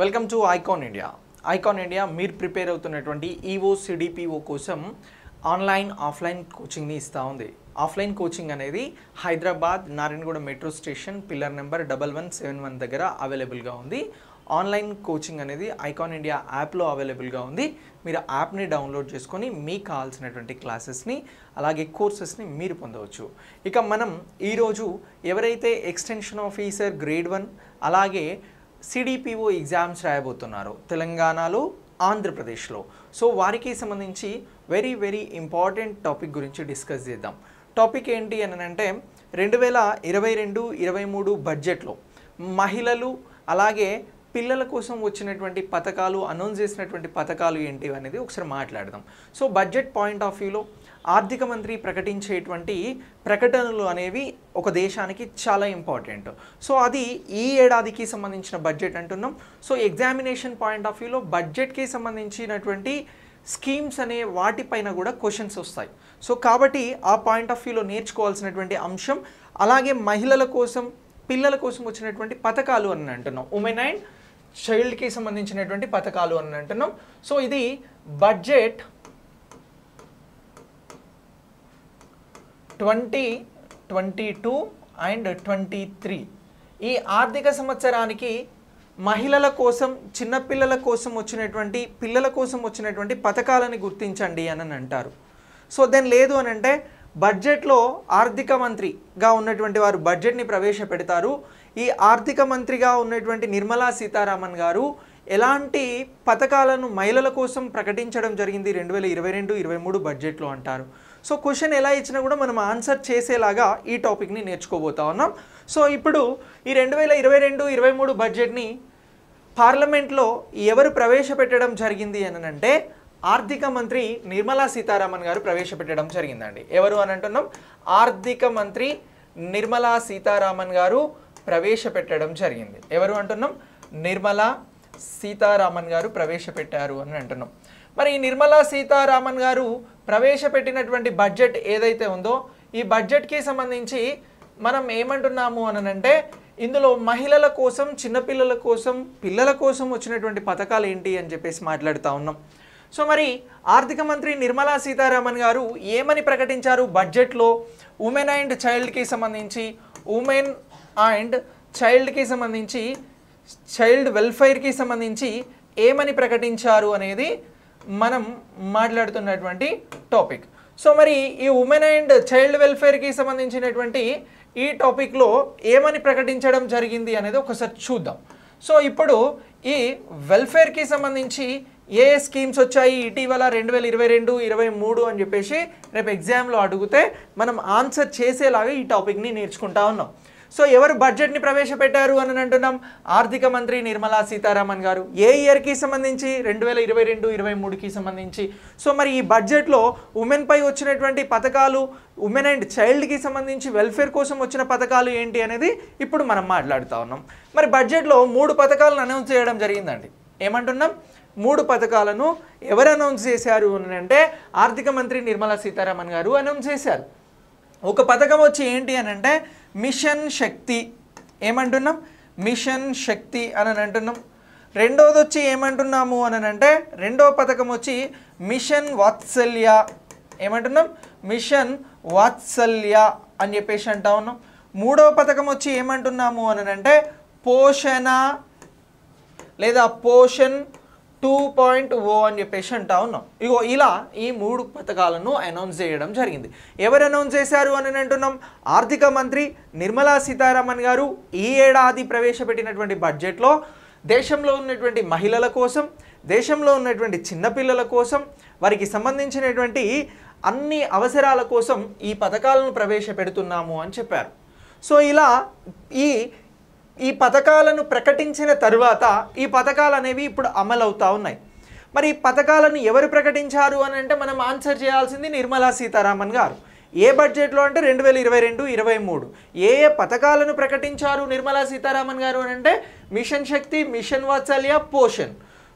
welcome to icon India icon India మీరు prepare అవుతున్నటువంటి EO e CDPO కోసం online offline కోచింగ్ని ఇస్తూ ఉంది ఆఫ్లైన్ కోచింగ్ అనేది Hyderabad Narayanaguda metro station pillar number double one seven one దగ్గర అవైలబుల్గా ఉంది ఆన్లైన్ కోచింగ్ అనేది ఐకాన్ ఇండియా యాప్లో అవైలబుల్గా ఉంది మీరు యాప్ని డౌన్లోడ్ చేసుకొని మీకు కావాల్సినటువంటి క్లాసెస్ని అలాగే కోర్సెస్ని మీరు పొందవచ్చు ఇక మనం ఈరోజు ఎవరైతే ఎక్స్టెన్షన్ ఆఫీసర్ గ్రేడ్ వన్ అలాగే సిడిపిఓ ఎగ్జామ్స్ రాయబోతున్నారు తెలంగాణలో ఆంధ్రప్రదేశ్లో సో వారికి సంబంధించి వెరీ వెరీ ఇంపార్టెంట్ టాపిక్ గురించి డిస్కస్ చేద్దాం టాపిక్ ఏంటి అని అంటే రెండు వేల ఇరవై రెండు ఇరవై మూడు బడ్జెట్లో మహిళలు అలాగే పిల్లల కోసం వచ్చినటువంటి పథకాలు అనౌన్స్ చేసినటువంటి పథకాలు ఏంటి అనేది ఒకసారి మాట్లాడదాం సో బడ్జెట్ పాయింట్ ఆఫ్ వ్యూలో ఆర్థిక మంత్రి ప్రకటించేటువంటి ప్రకటనలు అనేవి ఒక దేశానికి చాలా ఇంపార్టెంట్ సో అది ఈ ఏడాదికి సంబంధించిన బడ్జెట్ అంటున్నాం సో ఎగ్జామినేషన్ పాయింట్ ఆఫ్ వ్యూలో బడ్జెట్కి సంబంధించినటువంటి స్కీమ్స్ అనే వాటిపైన కూడా క్వశ్చన్స్ వస్తాయి సో కాబట్టి ఆ పాయింట్ ఆఫ్ వ్యూలో నేర్చుకోవాల్సినటువంటి అంశం అలాగే మహిళల కోసం పిల్లల కోసం వచ్చినటువంటి పథకాలు అని అంటున్నాం ఉమెన్ అండ్ చైల్డ్కి సంబంధించినటువంటి పథకాలు అని అంటున్నాం సో ఇది budget twenty twenty two and twenty three ఈ ఆర్థిక సంవత్సరానికి మహిళల కోసం చిన్నపిల్లల కోసం వచ్చినటువంటి పిల్లల కోసం వచ్చినటువంటి పథకాలను గుర్తించండి అని అంటారు సో దెన్ లేదు అని అంటే బడ్జెట్లో ఆర్థిక మంత్రిగా ఉన్నటువంటి వారు బడ్జెట్ని ప్రవేశపెడతారు ఈ ఆర్థిక మంత్రిగా ఉన్నటువంటి నిర్మలా సీతారామన్ గారు ఎలాంటి పథకాలను మహిళల కోసం ప్రకటించడం జరిగింది రెండు వేల ఇరవై రెండు ఇరవై మూడు బడ్జెట్లో అంటారు సో క్వశ్చన్ ఎలా ఇచ్చినా కూడా మనం ఆన్సర్ చేసేలాగా ఈ టాపిక్ని నేర్చుకోబోతా ఉన్నాం సో ఇప్పుడు ఈ రెండు వేల ఇరవై రెండు ఇరవై మూడు బడ్జెట్ని పార్లమెంట్లో ఎవరు ప్రవేశపెట్టడం జరిగింది అని అంటే ఆర్థిక మంత్రి నిర్మలా సీతారామన్ గారు ప్రవేశపెట్టడం జరిగిందండి ఎవరు అని అంటున్నాం ఆర్థిక మంత్రి నిర్మలా సీతారామన్ గారు ప్రవేశపెట్టడం జరిగింది ఎవరు అంటున్నాం నిర్మలా సీతారామన్ గారు ప్రవేశపెట్టారు అని అంటున్నాం మరి ఈ నిర్మలా సీతారామన్ గారు ప్రవేశపెట్టినటువంటి బడ్జెట్ ఏదైతే ఉందో ఈ బడ్జెట్కి సంబంధించి మనం ఏమంటున్నాము అనంటే ఇందులో మహిళల కోసం చిన్నపిల్లల కోసం పిల్లల కోసం వచ్చినటువంటి పథకాలు ఏంటి అని చెప్పేసి మాట్లాడుతూ ఉన్నాం సో మరి ఆర్థిక మంత్రి నిర్మలా సీతారామన్ గారు ఏమని ప్రకటించారు బడ్జెట్లో ఉమెన్ అండ్ చైల్డ్కి సంబంధించి ఉమెన్ అండ్ చైల్డ్కి సంబంధించి చైల్డ్ వెల్ఫేర్కి సంబంధించి ఏమని ప్రకటించారు అనేది మనం మాట్లాడుతున్నటువంటి టాపిక్ సో మరి ఈ ఉమెన్ అండ్ చైల్డ్ వెల్ఫేర్కి సంబంధించినటువంటి ఈ టాపిక్లో ఏమని ప్రకటించడం జరిగింది అనేది ఒకసారి చూద్దాం సో ఇప్పుడు ఈ వెల్ఫేర్కి సంబంధించి ఏ ఏ స్కీమ్స్ వచ్చాయి ఇటీవల రెండు వేల ఇరవై రెండు ఇరవై మూడు అని చెప్పేసి రేపు ఎగ్జామ్లో అడిగితే మనం ఆన్సర్ చేసేలాగా ఈ టాపిక్ని నేర్చుకుంటా ఉన్నాం సో ఎవరు బడ్జెట్ని ప్రవేశపెట్టారు అని అంటున్నాం ఆర్థిక మంత్రి నిర్మలా సీతారామన్ గారు ఏ ఇయర్కి సంబంధించి రెండు వేల ఇరవై రెండు ఇరవై మూడుకి సంబంధించి సో మరి ఈ బడ్జెట్లో ఉమెన్పై వచ్చినటువంటి పథకాలు ఉమెన్ అండ్ చైల్డ్కి సంబంధించి వెల్ఫేర్ కోసం వచ్చిన పథకాలు ఏంటి అనేది ఇప్పుడు మనం మాట్లాడుతూ ఉన్నాం మరి బడ్జెట్లో మూడు పథకాలను అనౌన్స్ చేయడం జరిగిందండి ఏమంటున్నాం మూడు పథకాలను ఎవరు అనౌన్స్ చేశారు అని అంటే ఆర్థిక మంత్రి నిర్మలా సీతారామన్ గారు అనౌన్స్ చేశారు ఒక పథకం వచ్చి ఏంటి అని అంటే మిషన్ శక్తి ఏమంటున్నాం మిషన్ శక్తి అని అంటున్నాం రెండోది వచ్చి ఏమంటున్నాము అని అంటే రెండో పథకం వచ్చి మిషన్ వాత్సల్య ఏమంటున్నాం మిషన్ వాత్సల్య అని చెప్పేసి అంటా ఉన్నాం మూడవ పథకం వచ్చి ఏమంటున్నాము అని అంటే పోషణ లేదా పోషన్ టూ పాయింట్ ఓ అని చెప్పేసి అంటా ఉన్నాం ఇగో ఇలా ఈ మూడు పథకాలను అనౌన్స్ చేయడం జరిగింది ఎవరు అనౌన్స్ చేశారు అని అంటున్నాం ఆర్థిక మంత్రి నిర్మలా సీతారామన్ గారు ఈ ఏడాది ప్రవేశపెట్టినటువంటి బడ్జెట్లో దేశంలో ఉన్నటువంటి మహిళల కోసం దేశంలో ఉన్నటువంటి చిన్నపిల్లల కోసం వారికి సంబంధించినటువంటి అన్ని అవసరాల కోసం ఈ పథకాలను ప్రవేశపెడుతున్నాము అని చెప్పారు సో ఇలా ఈ ఈ పథకాలను ప్రకటించిన తర్వాత ఈ పథకాలు అనేవి ఇప్పుడు అమలు ఉన్నాయి మరి ఈ పథకాలను ఎవరు ప్రకటించారు అని అంటే మనం ఆన్సర్ చేయాల్సింది నిర్మలా సీతారామన్ గారు ఏ బడ్జెట్లో అంటే రెండు వేల ఇరవై రెండు ఇరవై మూడు ఏ ఏ పథకాలను ప్రకటించారు నిర్మలా సీతారామన్ గారు అని అంటే mission Shakti mission Vatsalya Poshan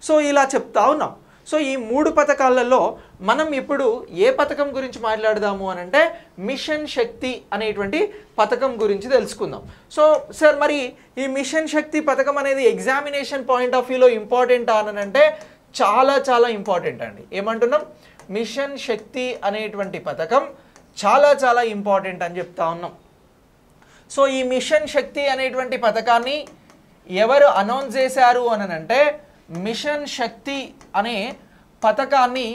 so ఇలా చెప్తా ఉన్నాం సో ఈ మూడు పథకాలలో మనం ఇప్పుడు ఏ పథకం గురించి మాట్లాడదాము అని అంటే మిషన్ శక్తి అనేటువంటి పథకం గురించి తెలుసుకుందాం సో సార్ మరి ఈ మిషన్ శక్తి పథకం అనేది ఎగ్జామినేషన్ పాయింట్ ఆఫ్ వ్యూలో ఇంపార్టెంట్ అని అంటే చాలా చాలా ఇంపార్టెంట్ అండి ఏమంటున్నాం మిషన్ శక్తి అనేటువంటి పథకం చాలా చాలా ఇంపార్టెంట్ అని చెప్తా ఉన్నాం సో ఈ మిషన్ శక్తి అనేటువంటి పథకాన్ని ఎవరు అనౌన్స్ చేశారు అని అంటే మిషన్ శక్తి అనే పథకాన్ని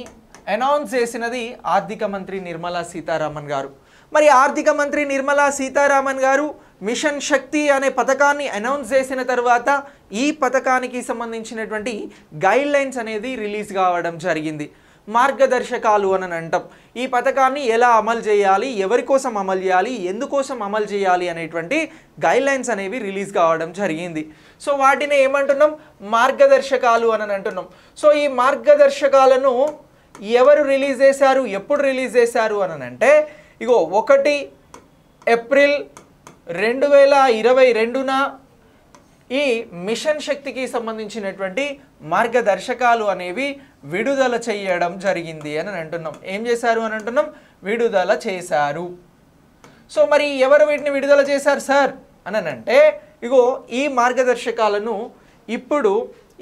అనౌన్స్ చేసినది ఆర్థిక మంత్రి నిర్మలా సీతారామన్ గారు మరి ఆర్థిక మంత్రి నిర్మలా సీతారామన్ గారు మిషన్ శక్తి అనే పథకాన్ని అనౌన్స్ చేసిన తర్వాత ఈ పథకానికి సంబంధించినటువంటి గైడ్ లైన్స్ అనేది రిలీజ్ కావడం జరిగింది మార్గదర్శకాలు అని అంటాం ఈ పథకాన్ని ఎలా అమలు చేయాలి ఎవరి కోసం అమలు చేయాలి ఎందుకోసం అమలు చేయాలి అనేటువంటి గైడ్లైన్స్ అనేవి రిలీజ్ కావడం జరిగింది సో వాటిని ఏమంటున్నాం మార్గదర్శకాలు అని అంటున్నాం సో ఈ మార్గదర్శకాలను ఎవరు రిలీజ్ చేశారు ఎప్పుడు రిలీజ్ చేశారు అని అంటే ఇగో ఒకటి ఏప్రిల్ రెండు వేల ఇరవై రెండున ఈ మిషన్ శక్తికి సంబంధించినటువంటి మార్గదర్శకాలు అనేవి విడుదల చేయడం జరిగింది అని అంటున్నాం ఏం చేశారు అని అంటున్నాం విడుదల చేశారు సో మరి ఎవరు వీటిని విడుదల చేశారు సార్ అని అంటే ఇగో ఈ మార్గదర్శకాలను ఇప్పుడు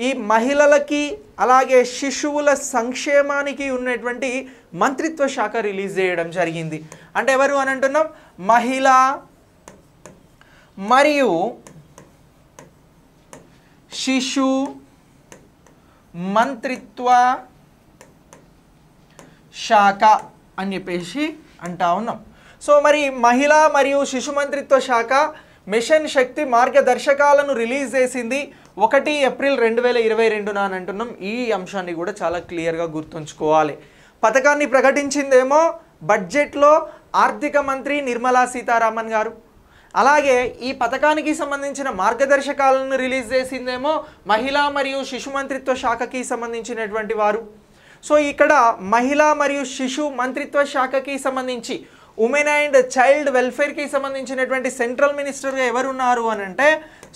ఈ మహిళలకి అలాగే శిశువుల సంక్షేమానికి ఉన్నటువంటి మంత్రిత్వ శాఖ రిలీజ్ చేయడం జరిగింది అంటే ఎవరు అని అంటున్నాం మహిళ మరియు శిశు మంత్రిత్వ శాఖ అని చెప్పేసి అంటా ఉన్నాం సో మరి మహిళ మరియు శిశు మంత్రిత్వ శాఖ మిషన్ శక్తి మార్గదర్శకాలను రిలీజ్ చేసింది ఒకటి ఏప్రిల్ రెండు వేల ఇరవై రెండున అని అంటున్నాం ఈ అంశాన్ని కూడా చాలా క్లియర్గా గుర్తుంచుకోవాలి పథకాన్ని ప్రకటించిందేమో బడ్జెట్లో ఆర్థిక మంత్రి నిర్మలా సీతారామన్ గారు అలాగే ఈ పథకానికి సంబంధించిన మార్గదర్శకాలను రిలీజ్ చేసిందేమో మహిళా మరియు శిశు మంత్రిత్వ శాఖకి సంబంధించినటువంటి వారు సో ఇక్కడ మహిళా మరియు శిశు మంత్రిత్వ శాఖకి సంబంధించి ఉమెన్ అండ్ చైల్డ్ వెల్ఫేర్కి సంబంధించినటువంటి సెంట్రల్ మినిస్టర్గా ఎవరున్నారు అని అంటే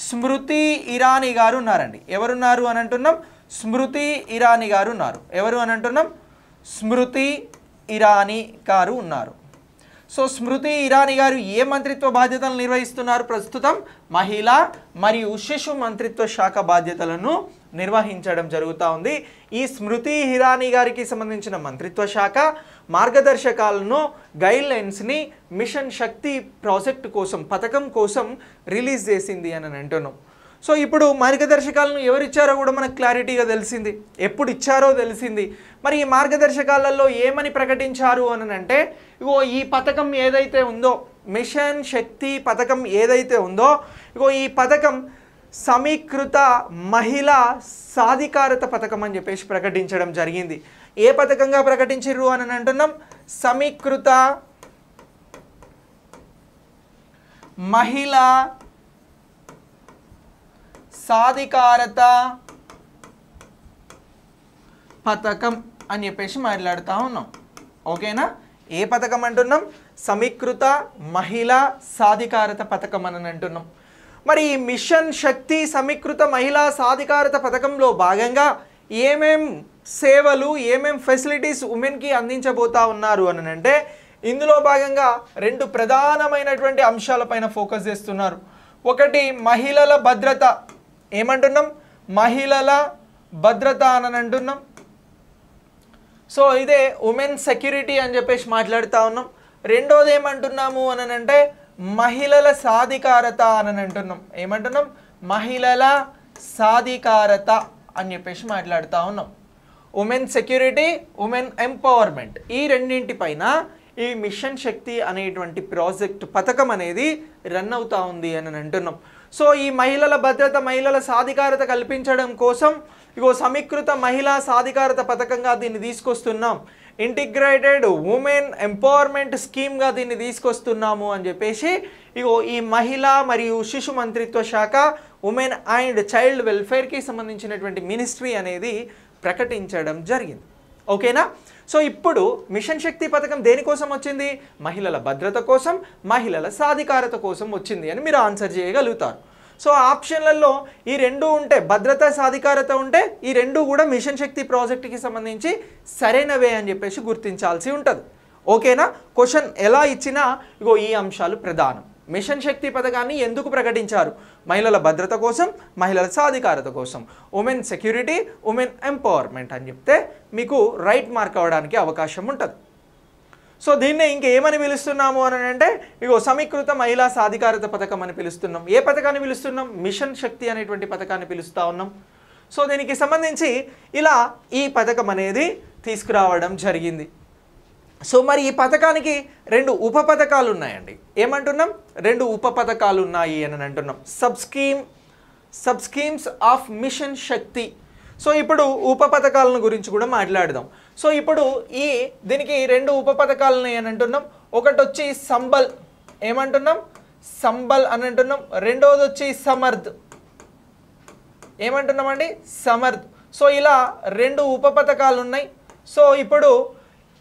స్మృతి ఇరానీ గారు ఉన్నారండి ఎవరున్నారు అని అంటున్నాం స్మృతి ఇరానీ గారు ఉన్నారు ఎవరు అని అంటున్నాం స్మృతి ఇరానీ గారు ఉన్నారు సో స్మృతి ఇరానీ గారు ఏ మంత్రిత్వ బాధ్యతలు నిర్వహిస్తున్నారు ప్రస్తుతం మహిళ మరియు శిశు మంత్రిత్వ శాఖ బాధ్యతలను నిర్వహించడం జరుగుతూ ఉంది ఈ స్మృతి ఇరానీ గారికి సంబంధించిన మంత్రిత్వ శాఖ మార్గదర్శకాలను గైడ్లైన్స్ని మిషన్ శక్తి ప్రాజెక్ట్ కోసం పథకం కోసం రిలీజ్ చేసింది అని అంటున్నాం సో ఇప్పుడు మార్గదర్శకాలను ఎవరిచ్చారో కూడా మనకు క్లారిటీగా తెలిసింది ఎప్పుడు ఇచ్చారో తెలిసింది మరి ఈ మార్గదర్శకాలలో ఏమని ప్రకటించారు అని అంటే ఇగో ఈ పథకం ఏదైతే ఉందో మిషన్ శక్తి పథకం ఏదైతే ఉందో ఇగో ఈ పథకం సమీకృత మహిళా సాధికారత పథకం అని చెప్పేసి ప్రకటించడం జరిగింది ఏ పథకంగా ప్రకటించరు అని అంటున్నాం సమీకృత మహిళా సాధికారత పథకం అని చెప్పేసి మాట్లాడుతూ ఉన్నాం ఓకేనా ఏ పథకం అంటున్నాం సమీకృత మహిళా సాధికారత పథకం అని అంటున్నాం మరి ఈ మిషన్ శక్తి సమీకృత మహిళా సాధికారత పథకంలో భాగంగా ఏమేం సేవలు ఏమేం ఫెసిలిటీస్ ఉమెన్కి అందించబోతా ఉన్నారు అని అంటే ఇందులో భాగంగా రెండు ప్రధానమైనటువంటి అంశాలపైన ఫోకస్ చేస్తున్నారు ఒకటి మహిళల భద్రత ఏమంటున్నాం మహిళల భద్రత అని అంటున్నాం సో ఇదే ఉమెన్ సెక్యూరిటీ అని చెప్పేసి మాట్లాడుతూ ఉన్నాం రెండోది ఏమంటున్నాము అని అంటే మహిళల సాధికారత అని అంటున్నాం ఏమంటున్నాం మహిళల సాధికారత అని చెప్పేసి మాట్లాడుతూ ఉన్నాం ఉమెన్ సెక్యూరిటీ ఉమెన్ ఎంపవర్మెంట్ ఈ రెండింటిపైన ఈ మిషన్ శక్తి అనేటువంటి ప్రాజెక్ట్ పథకం అనేది రన్ అవుతూ ఉంది అని అంటున్నాం సో ఈ మహిళల భద్రత మహిళల సాధికారత కల్పించడం కోసం ఇగో సమీకృత మహిళా సాధికారత పథకంగా దీన్ని తీసుకొస్తున్నాం ఇంటిగ్రేటెడ్ ఉమెన్ ఎంపవర్మెంట్ స్కీమ్గా దీన్ని తీసుకొస్తున్నాము అని చెప్పేసి ఇగో ఈ మహిళా మరియు శిశు మంత్రిత్వ శాఖ ఉమెన్ అండ్ చైల్డ్ వెల్ఫేర్కి సంబంధించినటువంటి మినిస్ట్రీ అనేది ప్రకటించడం జరిగింది ఓకేనా సో ఇప్పుడు మిషన్ శక్తి పథకం దేనికోసం వచ్చింది మహిళల భద్రత కోసం మహిళల సాధికారత కోసం వచ్చింది అని మీరు ఆన్సర్ చేయగలుగుతారు సో ఆప్షన్లలో ఈ రెండు ఉంటే భద్రత సాధికారత ఉంటే ఈ రెండు కూడా మిషన్ శక్తి ప్రాజెక్టుకి సంబంధించి సరైనవే అని చెప్పేసి గుర్తించాల్సి ఉంటుంది ఓకేనా క్వశ్చన్ ఎలా ఇచ్చినా ఇగో ఈ అంశాలు ప్రధానం మిషన్ శక్తి పథకాన్ని ఎందుకు ప్రకటించారు మహిళల భద్రత కోసం మహిళల సాధికారత కోసం ఉమెన్ సెక్యూరిటీ ఉమెన్ ఎంపవర్మెంట్ అని చెప్తే మీకు రైట్ మార్క్ అవ్వడానికి అవకాశం ఉంటుంది సో దీన్నే ఇంకేమని పిలుస్తున్నాము అని అంటే ఇగో సమీకృత మహిళా సాధికారత పథకం అని పిలుస్తున్నాం ఏ పథకాన్ని పిలుస్తున్నాం మిషన్ శక్తి అనేటువంటి పథకాన్ని పిలుస్తూ ఉన్నాం సో దీనికి సంబంధించి ఇలా ఈ పథకం అనేది తీసుకురావడం జరిగింది సో మరి ఈ పథకానికి రెండు ఉప పథకాలు ఉన్నాయండి ఏమంటున్నాం రెండు ఉప పథకాలు ఉన్నాయి అని అంటున్నాం sub scheme sub schemes of mission Shakti so ఇప్పుడు ఉప పథకాలను గురించి కూడా మాట్లాడదాం సో ఇప్పుడు ఈ దీనికి రెండు ఉప పథకాలను అని అంటున్నాం ఒకటి వచ్చి సంబల్ ఏమంటున్నాం సంబల్ అని అంటున్నాం రెండవది వచ్చి సమర్థ్ ఏమంటున్నామండి సమర్థ్ సో ఇలా రెండు ఉప పథకాలు ఉన్నాయి సో ఇప్పుడు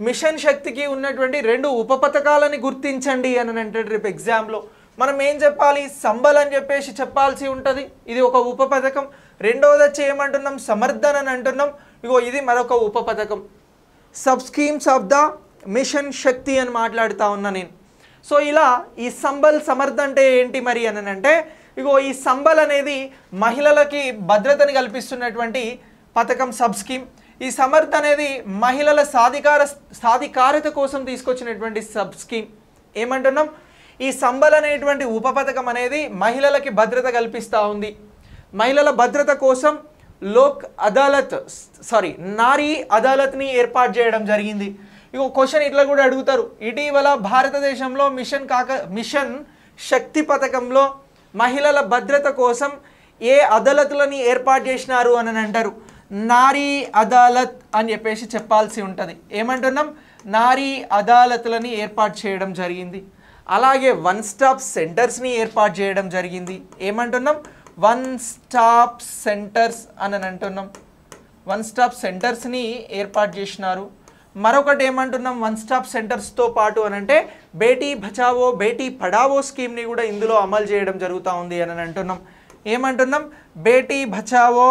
మిషన్ శక్తికి ఉన్నటువంటి రెండు ఉప పథకాలని గుర్తించండి అని అంటే రేపు ఎగ్జామ్లో మనం ఏం చెప్పాలి సంబల్ అని చెప్పేసి చెప్పాల్సి ఉంటుంది ఇది ఒక ఉప పథకం రెండవది వచ్చి ఏమంటున్నాం సమర్థన అని అంటున్నాం ఇగో ఇది మరొక ఉప పథకం sub schemes of the mission Shakti అని మాట్లాడుతూ ఉన్నా నేను సో ఇలా ఈ సంబల్ సమర్థ అంటే ఏంటి మరి అని అంటే ఇగో ఈ సంబల్ అనేది మహిళలకి భద్రతని కల్పిస్తున్నటువంటి పథకం సబ్ స్కీమ్ ఈ సమర్థ అనేది మహిళల సాధికార సాధికారత కోసం తీసుకొచ్చినటువంటి సబ్ స్కీమ్ ఏమంటున్నాం ఈ సంబల్ అనేటువంటి ఉప పథకం అనేది మహిళలకి భద్రత కల్పిస్తూ ఉంది మహిళల భద్రత కోసం లోక్ అదాలత్ సారీ నారీ అదాలత్ని ఏర్పాటు చేయడం జరిగింది ఇక క్వశ్చన్ ఇట్లా కూడా అడుగుతారు ఇటీవల భారతదేశంలో మిషన్ కాక మిషన్ శక్తి పథకంలో మహిళల భద్రత కోసం ఏ అదాలత్లని ఏర్పాటు చేసినారు అని అంటారు నారీ అదాలత్ అని చెప్పేసి చెప్పాల్సి ఉంటుంది ఏమంటున్నాం నారీ అదాలత్లని ఏర్పాటు చేయడం జరిగింది అలాగే వన్ స్టాప్ సెంటర్స్ని ఏర్పాటు చేయడం జరిగింది ఏమంటున్నాం వన్ స్టాప్ సెంటర్స్ అని అంటున్నాం వన్ స్టాప్ సెంటర్స్ని ఏర్పాటు చేసినారు మరొకటి ఏమంటున్నాం వన్ స్టాప్ సెంటర్స్తో పాటు అని అంటే బేటీ బచావో బేటీ పడావో స్కీమ్ని కూడా ఇందులో అమలు చేయడం జరుగుతూ ఉంది అని అంటున్నాం ఏమంటున్నాం బేటీ బచావో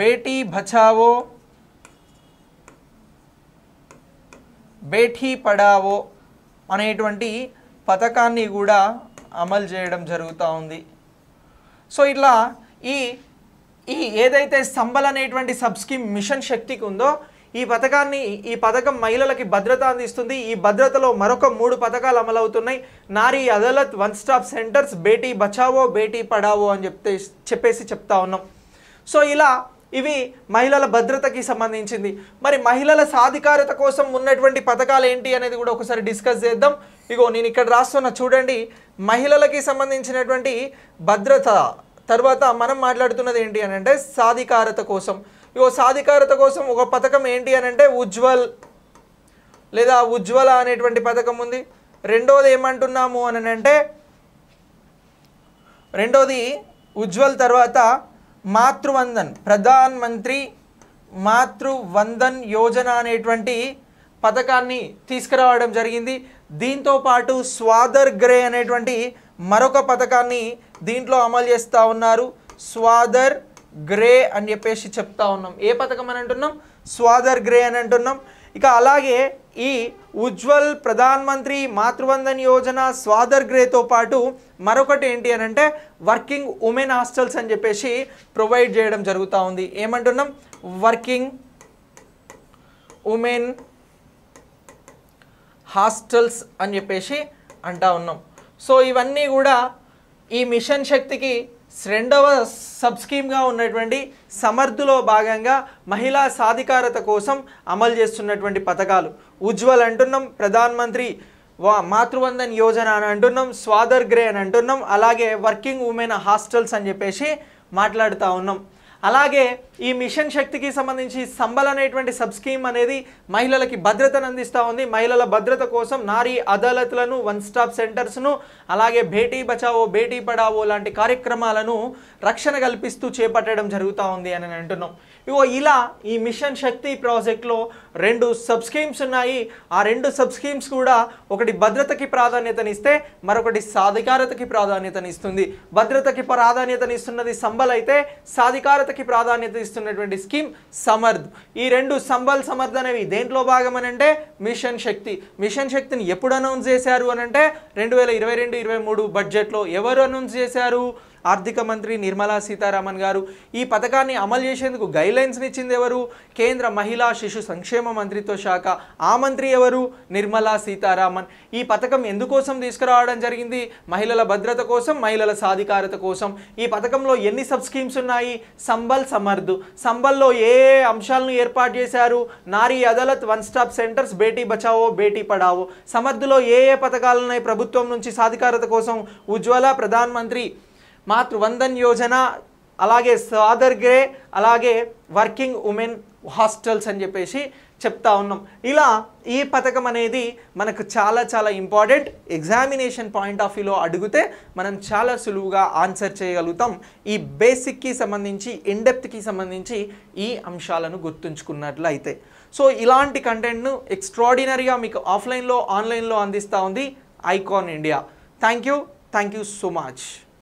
బేటీ బచావో బేటీ పడావో అనేటువంటి పథకాన్ని కూడా అమలు చేయడం జరుగుతూ ఉంది సో ఇట్లా ఈ ఈ ఏదైతే సంబల్ అనేటువంటి సబ్ స్కీమ్ మిషన్ శక్తికి ఉందో ఈ పథకాన్ని ఈ పథకం మహిళలకి భద్రత అందిస్తుంది ఈ భద్రతలో మరొక మూడు పథకాలు అమలవుతున్నాయి Nari Adalat one stop centres Beti Bachao Beti Padhao అని చెప్తే చెప్పేసి చెప్తా ఉన్నాం సో ఇలా ఇవి మహిళల భద్రతకి సంబంధించింది మరి మహిళల సాధికారత కోసం ఉన్నటువంటి పథకాలు ఏంటి అనేది కూడా ఒకసారి డిస్కస్ చేద్దాం ఇగో నేను ఇక్కడ రాస్తున్న చూడండి మహిళలకి సంబంధించినటువంటి భద్రత తర్వాత మనం మాట్లాడుతున్నది ఏంటి అని అంటే సాధికారత కోసం ఇగో సాధికారత కోసం ఒక పథకం ఏంటి అని అంటే ఉజ్వల్ లేదా ఉజ్వల అనేటువంటి పథకం ఉంది రెండోది ఏమంటున్నాము అని అంటే రెండోది ఉజ్వల్ తర్వాత మాతృవందన్ ప్రధాన్ మంత్రి మాతృవందన్ యోజన అనేటువంటి పథకాన్ని తీసుకురావడం జరిగింది దీంతో పాటు స్వాదర్ గ్రే అనేటువంటి మరొక పథకాన్ని దీంట్లో అమలు చేస్తూ ఉన్నారు స్వాదర్ గ్రే అని చెప్పేసి చెప్తా ఉన్నాం ఏ పథకం అని అంటున్నాం స్వాదర్ గ్రే అని అంటున్నాం ఇక అలాగే ఈ ఉజ్వల్ ప్రధాన్ మంత్రి మాతృవందన్ యోజన స్వాదర్ గ్రేతో పాటు మరొకటి ఏంటి అని అంటే వర్కింగ్ ఉమెన్ హాస్టల్స్ అని చెప్పేసి ప్రొవైడ్ చేయడం జరుగుతూ ఉంది ఏమంటున్నాం వర్కింగ్ ఉమెన్ హాస్టల్స్ అని చెప్పేసి అంటా ఉన్నాం సో ఇవన్నీ కూడా ఈ మిషన్ శక్తికి రెండవ సబ్ స్కీమ్గా ఉన్నటువంటి సమర్థులో భాగంగా మహిళా సాధికారత కోసం అమలు చేస్తున్నటువంటి పథకాలు ఉజ్వల్ అంటున్నాం ప్రధానమంత్రి వా మాతృవందన్ యోజన అని అంటున్నాం స్వాదర్ గ్రే అని అంటున్నాం అలాగే వర్కింగ్ ఉమెన్ హాస్టల్స్ అని చెప్పేసి మాట్లాడుతూ ఉన్నాం అలాగే ఈ మిషన్ శక్తికి సంబంధించి సంబల్ అనేటువంటి సబ్ స్కీమ్ అనేది మహిళలకి భద్రతను అందిస్తూ ఉంది మహిళల భద్రత కోసం నారీ అదాలత్లను వన్ స్టాప్ సెంటర్స్ను అలాగే బేటీ బచావో బేటీ పడావో లాంటి కార్యక్రమాలను రక్షణ కల్పిస్తూ చేపట్టడం జరుగుతూ ఉంది అని అంటున్నాం ఇగో ఇలా ఈ మిషన్ శక్తి ప్రాజెక్ట్లో రెండు సబ్ స్కీమ్స్ ఉన్నాయి ఆ రెండు సబ్ స్కీమ్స్ కూడా ఒకటి భద్రతకి ప్రాధాన్యతనిస్తే మరొకటి సాధికారతకి ప్రాధాన్యతనిస్తుంది భద్రతకి ప్రాధాన్యతనిస్తున్నది సంబల్ అయితే సాధికారతకి ప్రాధాన్యత నిర్వహిస్తున్నటువంటి స్కీమ్ సమర్థ్ ఈ రెండు సంబల్ సమర్థ్ అనేవి దేంట్లో భాగం అనంటే మిషన్ శక్తి మిషన్ శక్తిని ఎప్పుడు అనౌన్స్ చేశారు అనంటే రెండు వేల ఇరవై రెండు ఇరవై మూడు బడ్జెట్లో ఎవరు అనౌన్స్ చేశారు ఆర్థిక మంత్రి నిర్మలా సీతారామన్ గారు ఈ పథకాన్ని అమలు చేసేందుకు గైడ్లైన్స్ని ఇచ్చింది ఎవరు కేంద్ర మహిళా శిశు సంక్షేమ మంత్రిత్వ శాఖ ఆ మంత్రి ఎవరు నిర్మలా సీతారామన్ ఈ పథకం ఎందుకోసం తీసుకురావడం జరిగింది మహిళల భద్రత కోసం మహిళల సాధికారత కోసం ఈ పథకంలో ఎన్ని సబ్ స్కీమ్స్ ఉన్నాయి సంబల్ సమర్థ్ సంబల్లో ఏ ఏ అంశాలను ఏర్పాటు చేశారు Nari Adalat one stop centres Beti Bachao Beti Padhao సమర్థులో ఏ ఏ పథకాలున్నాయి ప్రభుత్వం నుంచి సాధికారత కోసం ఉజ్వల మంత్రి మాతృవందన్ యోజన అలాగే సాదర్ గ్రే అలాగే వర్కింగ్ ఉమెన్ హాస్టల్స్ అని చెప్పేసి చెప్తా ఉన్నాం ఇలా ఈ పథకం అనేది మనకు చాలా చాలా ఇంపార్టెంట్ ఎగ్జామినేషన్ పాయింట్ ఆఫ్ వ్యూలో అడిగితే మనం చాలా సులువుగా ఆన్సర్ చేయగలుగుతాం ఈ బేసిక్కి సంబంధించి ఇన్డెప్త్కి సంబంధించి ఈ అంశాలను గుర్తుంచుకున్నట్లయితే సో ఇలాంటి కంటెంట్ను ఎక్స్ట్రాడినరీగా మీకు ఆఫ్లైన్లో ఆన్లైన్లో అందిస్తూ ఉంది icon India thank you thank you so much